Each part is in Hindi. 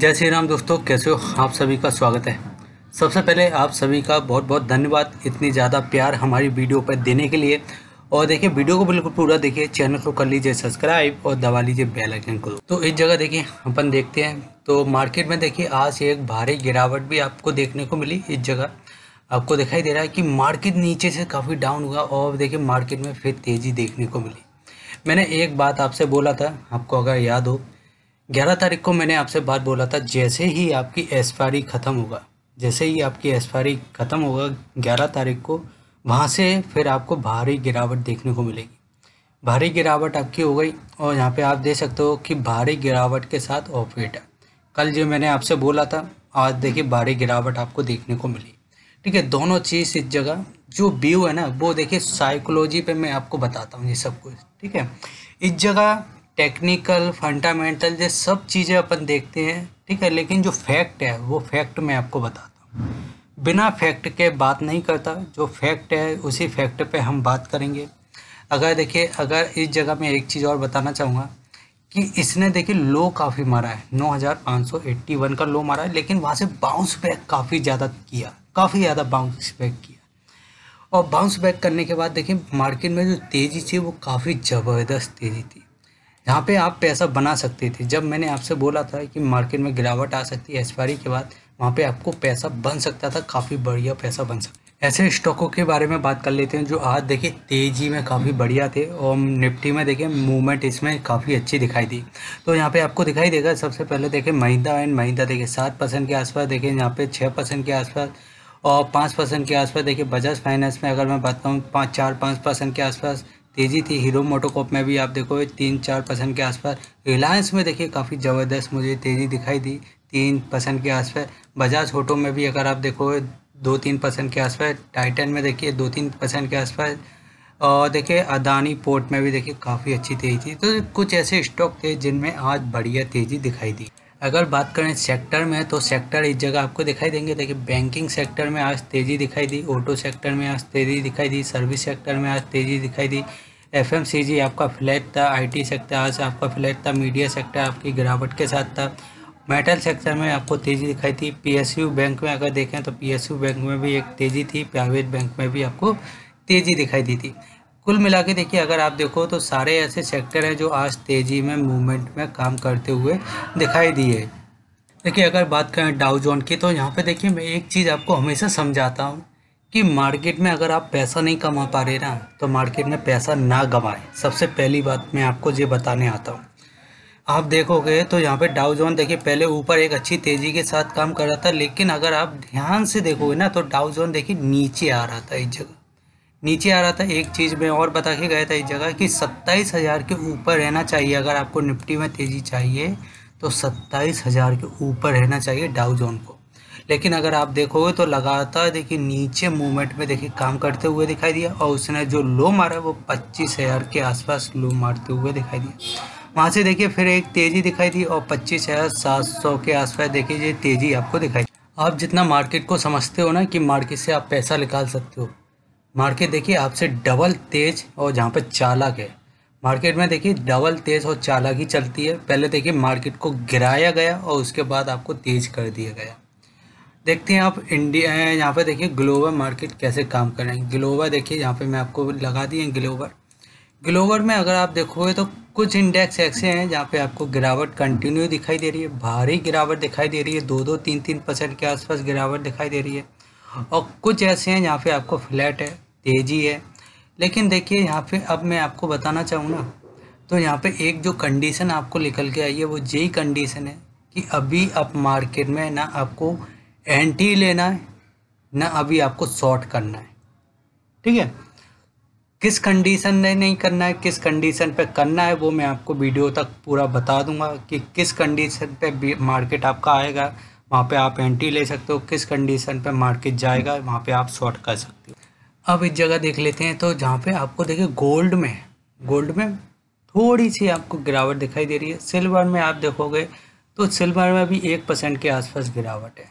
जय श्री राम दोस्तों कैसे हो आप सभी का स्वागत है सबसे पहले आप सभी का बहुत बहुत धन्यवाद इतनी ज़्यादा प्यार हमारी वीडियो पर देने के लिए और देखिए वीडियो को बिल्कुल पूरा देखिए चैनल को कर लीजिए सब्सक्राइब और दबा लीजिए बेल आइकन को तो इस जगह देखिए अपन देखते हैं तो मार्केट में देखिए आज एक भारी गिरावट भी आपको देखने को मिली इस जगह आपको दिखाई दे रहा है कि मार्केट नीचे से काफ़ी डाउन हुआ और देखिए मार्केट में फिर तेज़ी देखने को मिली मैंने एक बात आपसे बोला था आपको अगर याद हो ग्यारह तारीख को मैंने आपसे बात बोला था जैसे ही आपकी एक्सपायरी ख़त्म होगा जैसे ही आपकी एक्सपायरी ख़त्म होगा ग्यारह तारीख को वहाँ से फिर आपको भारी गिरावट देखने को मिलेगी भारी गिरावट आपकी हो गई और यहाँ पे आप देख सकते हो कि भारी गिरावट के साथ है कल जो मैंने आपसे बोला था आज देखिए भारी गिरावट आपको देखने को मिली ठीक है दोनों चीज़ इस जगह जो व्यू है ना वो देखिए साइकोलॉजी पे मैं आपको बताता हूँ ये सब कुछ ठीक है इस जगह टेक्निकल फंडामेंटल ये सब चीज़ें अपन देखते हैं ठीक है लेकिन जो फैक्ट है वो फैक्ट मैं आपको बताता हूँ बिना फैक्ट के बात नहीं करता जो फैक्ट है उसी फैक्ट पे हम बात करेंगे अगर देखिए अगर इस जगह में एक चीज़ और बताना चाहूँगा कि इसने देखिए लो काफ़ी मारा है 9581 का लो मारा है लेकिन वहाँ से बाउंस बैक काफ़ी ज़्यादा किया काफ़ी ज़्यादा बाउंस बैक किया और बाउंस बैक करने के बाद देखिए मार्केट में जो तेज़ी थी वो काफ़ी ज़बरदस्त तेज़ी थी यहाँ पे आप पैसा बना सकते थे जब मैंने आपसे बोला था कि मार्केट में गिरावट आ सकती है एक्सपायरी के बाद वहाँ पे आपको पैसा बन सकता था काफ़ी बढ़िया पैसा बन सकता ऐसे स्टॉकों के बारे में बात कर लेते हैं जो आज देखिए तेज़ी में काफ़ी बढ़िया थे और निफ्टी में देखिए मूवमेंट इसमें काफ़ी अच्छी दिखाई दी तो यहाँ पे आपको दिखाई देगा सबसे पहले देखिए महिंदा एंड महिंदा देखिए सात परसेंट के आसपास देखिए यहाँ पे छः परसेंट के आसपास और पाँच परसेंट के आसपास देखिए बजाज फाइनेंस में अगर मैं बात करूँ पाँच चार पाँच परसेंट के आसपास तेज़ी थी हीरो मोटोकॉप में भी आप देखो तीन चार परसेंट के आसपास रिलायंस में देखिए काफ़ी ज़बरदस्त मुझे तेज़ी दिखाई दी तीन परसेंट के आसपास बजाज ऑटो में भी अगर आप देखो दो तीन परसेंट के आसपास टाइटन में देखिए दो तीन परसेंट के आसपास और देखिए अदानी पोर्ट में भी देखिए काफ़ी अच्छी तेज़ी थी तो कुछ ऐसे स्टॉक थे जिनमें आज बढ़िया तेज़ी दिखाई दी अगर बात करें सेक्टर में तो सेक्टर इस जगह आपको दिखाई देंगे देखिए बैंकिंग सेक्टर में आज तेज़ी दिखाई दी ऑटो सेक्टर में आज तेज़ी दिखाई दी सर्विस सेक्टर में आज तेज़ी दिखाई दी एफ आपका फ्लैट था आईटी सेक्टर आज आपका फ्लैट था मीडिया सेक्टर आपकी गिरावट के साथ था मेटल सेक्टर में आपको तेज़ी दिखाई थी पी बैंक में अगर देखें तो पी बैंक में भी एक तेज़ी थी प्राइवेट बैंक में भी आपको तेज़ी दिखाई दी थी कुल मिला के देखिए अगर आप देखो तो सारे ऐसे सेक्टर हैं जो आज तेज़ी में मूवमेंट में काम करते हुए दिखाई दिए देखिए अगर बात करें डाउ जोन की तो यहाँ पे देखिए मैं एक चीज़ आपको हमेशा समझाता हूँ कि मार्केट में अगर आप पैसा नहीं कमा पा रहे ना तो मार्केट में पैसा ना गंवाएं सबसे पहली बात मैं आपको ये बताने आता हूँ आप देखोगे तो यहाँ पे डाउ जोन देखिए पहले ऊपर एक अच्छी तेज़ी के साथ काम कर रहा था लेकिन अगर आप ध्यान से देखोगे ना तो डाउ जोन देखिए नीचे आ रहा था इस जगह नीचे आ रहा था एक चीज़ में और बता के गया था इस जगह कि सत्ताईस हज़ार के ऊपर रहना चाहिए अगर आपको निफ्टी में तेज़ी चाहिए तो सत्ताईस हज़ार के ऊपर रहना चाहिए डाउ जोन को लेकिन अगर आप देखोगे तो लगातार देखिए नीचे मूवमेंट में देखिए काम करते हुए दिखाई दिया और उसने जो लो मारा वो पच्चीस हज़ार के आसपास लो मारते हुए दिखाई दिया वहाँ से देखिए फिर एक तेज़ी दिखाई दी और पच्चीस हज़ार सात सौ के आसपास देखिए ये तेज़ी आपको दिखाई आप जितना मार्केट को समझते हो ना कि मार्केट से आप पैसा निकाल सकते हो मार्केट देखिए आपसे डबल तेज और जहाँ पर चालक है मार्केट में देखिए डबल तेज और चालक ही चलती है पहले देखिए मार्केट को गिराया गया और उसके बाद आपको तेज कर दिया गया देखते हैं आप इंडिया यहाँ पे देखिए ग्लोबल मार्केट कैसे काम कर रहे हैं ग्लोबल देखिए यहाँ पे मैं आपको लगा दिए ग्लोबल ग्लोबल में अगर आप देखोगे तो कुछ इंडेक्स ऐसे हैं जहाँ पे आपको गिरावट कंटिन्यू दिखाई दे रही है भारी गिरावट दिखाई दे रही है दो दो तीन तीन परसेंट के आसपास गिरावट दिखाई दे रही है और कुछ ऐसे हैं जहाँ पे आपको फ्लैट है तेज़ी है लेकिन देखिए यहाँ पे अब मैं आपको बताना चाहूँगा तो यहाँ पे एक जो कंडीशन आपको निकल के आई है वो यही कंडीशन है कि अभी आप मार्केट में ना आपको एंटी लेना है ना अभी आपको शॉर्ट करना है ठीक है किस कंडीशन में नहीं करना है किस कंडीशन पे करना है वो मैं आपको वीडियो तक पूरा बता दूंगा कि किस कंडीशन पे मार्केट आपका आएगा वहाँ पे आप एंट्री ले सकते हो किस कंडीशन पे मार्केट जाएगा वहाँ पे आप शॉर्ट कर सकते हो अब इस जगह देख लेते हैं तो जहाँ पे आपको देखिए गोल्ड में गोल्ड में थोड़ी सी आपको गिरावट दिखाई दे रही है सिल्वर में आप देखोगे तो सिल्वर में भी एक परसेंट के आसपास गिरावट है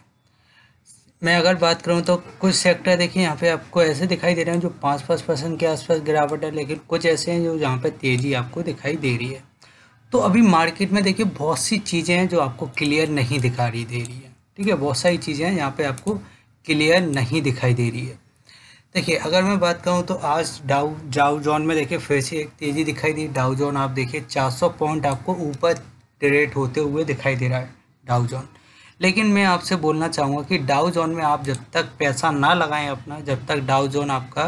मैं अगर बात करूँ तो कुछ सेक्टर देखिए यहाँ पे आपको ऐसे दिखाई दे रहे हैं जो पाँच पाँच परसेंट के आसपास गिरावट है लेकिन कुछ ऐसे हैं जो जहाँ पर तेज़ी आपको दिखाई दे रही है तो अभी मार्केट में देखिए बहुत सी चीज़ें हैं जो आपको क्लियर नहीं दिखा रही दे रही है ठीक है बहुत सारी चीज़ें हैं यहाँ पर आपको क्लियर नहीं दिखाई दे रही है देखिए अगर मैं बात करूं तो आज डाउ डाउ जोन में देखिए फिर से एक तेज़ी दिखाई दी डाउ जोन आप देखिए 400 पॉइंट आपको ऊपर ट्रेड होते हुए दिखाई दे रहा है डाउ जोन लेकिन मैं आपसे बोलना चाहूँगा कि डाउ जोन में आप जब तक पैसा ना लगाएं अपना जब तक डाउ जोन आपका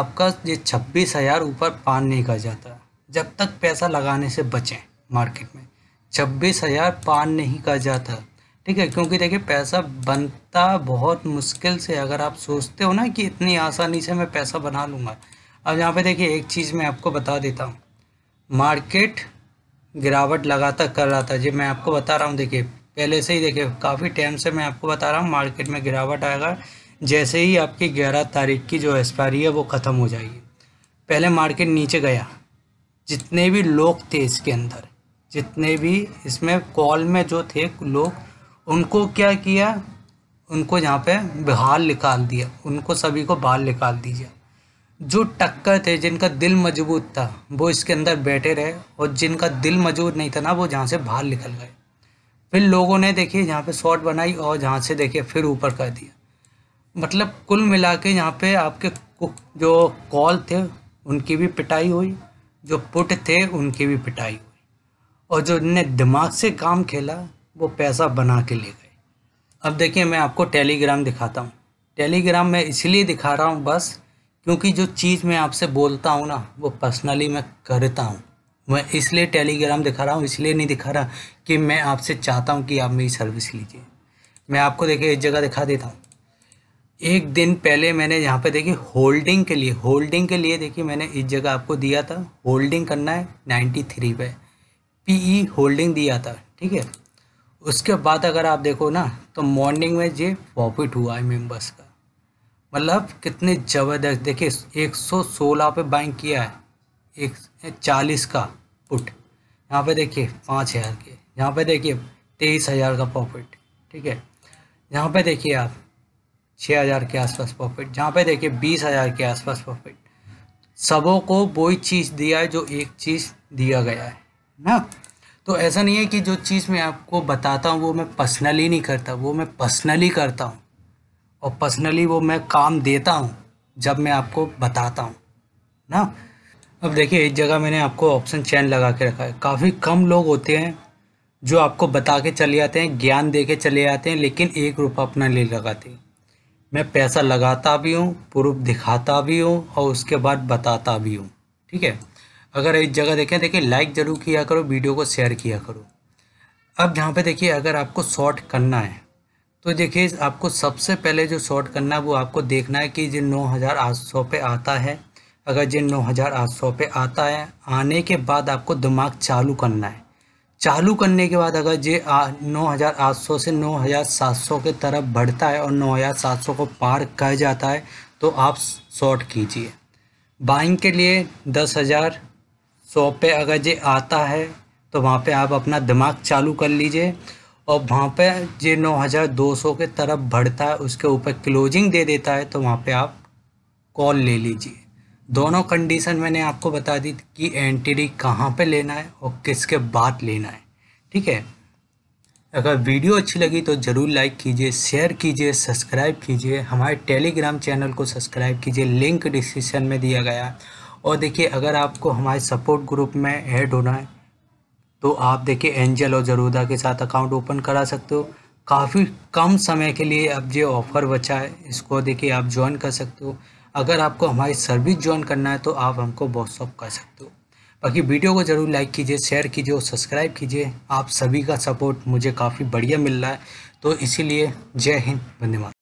आपका ये छब्बीस हज़ार ऊपर पार नहीं कर जाता जब तक पैसा लगाने से बचें मार्केट में छब्बीस हज़ार नहीं कर जाता ठीक है क्योंकि देखिए पैसा बनता बहुत मुश्किल से अगर आप सोचते हो ना कि इतनी आसानी से मैं पैसा बना लूँगा अब यहाँ पे देखिए एक चीज़ मैं आपको बता देता हूँ मार्केट गिरावट लगातार कर रहा था जी मैं आपको बता रहा हूँ देखिए पहले से ही देखिए काफ़ी टाइम से मैं आपको बता रहा हूँ मार्केट में गिरावट आएगा जैसे ही आपकी ग्यारह तारीख की जो एक्सपायरी है वो ख़त्म हो जाएगी पहले मार्केट नीचे गया जितने भी लोग थे इसके अंदर जितने भी इसमें कॉल में जो थे लोग उनको क्या किया उनको यहाँ पे बहाल निकाल दिया उनको सभी को बाहर निकाल दीजिए जो टक्कर थे जिनका दिल मजबूत था वो इसके अंदर बैठे रहे और जिनका दिल मजबूत नहीं था ना वो जहाँ से बाहर निकल गए फिर लोगों ने देखिए यहाँ पे शॉर्ट बनाई और जहाँ से देखिए फिर ऊपर कर दिया मतलब कुल मिला के यहाँ पर आपके जो कॉल थे उनकी भी पिटाई हुई जो पुट थे उनकी भी पिटाई हुई और जो ने दिमाग से काम खेला वो पैसा बना के ले गए अब देखिए मैं आपको टेलीग्राम दिखाता हूँ टेलीग्राम मैं इसलिए दिखा रहा हूँ बस क्योंकि जो चीज़ मैं आपसे बोलता हूँ ना वो पर्सनली मैं करता हूँ मैं इसलिए टेलीग्राम दिखा रहा हूँ इसलिए नहीं दिखा रहा कि मैं आपसे चाहता हूँ कि आप मेरी सर्विस लीजिए मैं आपको देखिए एक जगह दिखा देता हूँ एक दिन पहले मैंने यहाँ पे देखिए होल्डिंग के लिए होल्डिंग के लिए देखिए मैंने इस जगह आपको दिया था होल्डिंग करना है नाइन्टी थ्री पे ई होल्डिंग e दिया था ठीक है उसके बाद अगर आप देखो ना तो मॉर्निंग में ये प्रॉफिट हुआ है मेंबर्स का मतलब कितने ज़बरदस्त देखिए 116 पे बाइंग किया है एक चालीस का पुट यहाँ पे देखिए पाँच हज़ार के यहाँ पे देखिए तेईस हज़ार का प्रॉफिट ठीक है यहाँ पे देखिए आप छः हज़ार के आसपास प्रॉफिट जहाँ पे देखिए बीस हज़ार के आसपास प्रॉफिट सबों को वही चीज़ दिया है जो एक चीज़ दिया गया है ना तो ऐसा नहीं है कि जो चीज़ मैं आपको बताता हूँ वो मैं पर्सनली नहीं करता वो मैं पर्सनली करता हूँ और पर्सनली वो मैं काम देता हूँ जब मैं आपको बताता हूँ ना अब देखिए एक जगह मैंने आपको ऑप्शन चैन लगा के रखा है काफ़ी कम लोग होते हैं जो आपको बता के चले आते हैं ज्ञान दे के चले आते हैं लेकिन एक रुपये अपना ले लगाते हैं मैं पैसा लगाता भी हूँ प्रूफ दिखाता भी हूँ और उसके बाद बताता भी हूँ ठीक है अगर इस जगह देखें देखिए लाइक ज़रूर किया करो वीडियो को शेयर किया करो अब जहाँ पे देखिए अगर आपको शॉर्ट करना है तो देखिए आपको सबसे पहले जो शॉर्ट करना है वो आपको देखना है कि जिन नौ हज़ार आठ सौ पे आता है अगर जिन नौ हज़ार आठ सौ पे आता है आने के बाद आपको दिमाग चालू करना है चालू करने के बाद अगर जे नौ हज़ार आठ सौ से नौ हज़ार सात सौ के तरफ बढ़ता है और नौ हज़ार सात सौ को पार कर जाता है तो आप शॉर्ट कीजिए बाइंग के लिए दस हज़ार शॉप पे अगर जे आता है तो वहाँ पे आप अपना दिमाग चालू कर लीजिए और वहाँ पे जे 9200 के तरफ बढ़ता है उसके ऊपर क्लोजिंग दे देता है तो वहाँ पे आप कॉल ले लीजिए दोनों कंडीशन मैंने आपको बता दी कि एंट्री कहाँ पे लेना है और किसके बाद लेना है ठीक है अगर वीडियो अच्छी लगी तो ज़रूर लाइक कीजिए शेयर कीजिए सब्सक्राइब कीजिए हमारे टेलीग्राम चैनल को सब्सक्राइब कीजिए लिंक डिस्क्रिप्शन में दिया गया है और देखिए अगर आपको हमारे सपोर्ट ग्रुप में ऐड होना है तो आप देखिए एंजल और जरूदा के साथ अकाउंट ओपन करा सकते हो काफ़ी कम समय के लिए अब जो ऑफ़र बचा है इसको देखिए आप ज्वाइन कर सकते हो अगर आपको हमारी सर्विस ज्वाइन करना है तो आप हमको व्हाट्सअप कर सकते हो बाकी वीडियो को ज़रूर लाइक कीजिए शेयर कीजिए और सब्सक्राइब कीजिए आप सभी का सपोर्ट मुझे काफ़ी बढ़िया मिल रहा है तो इसीलिए जय हिंद धन्यवाद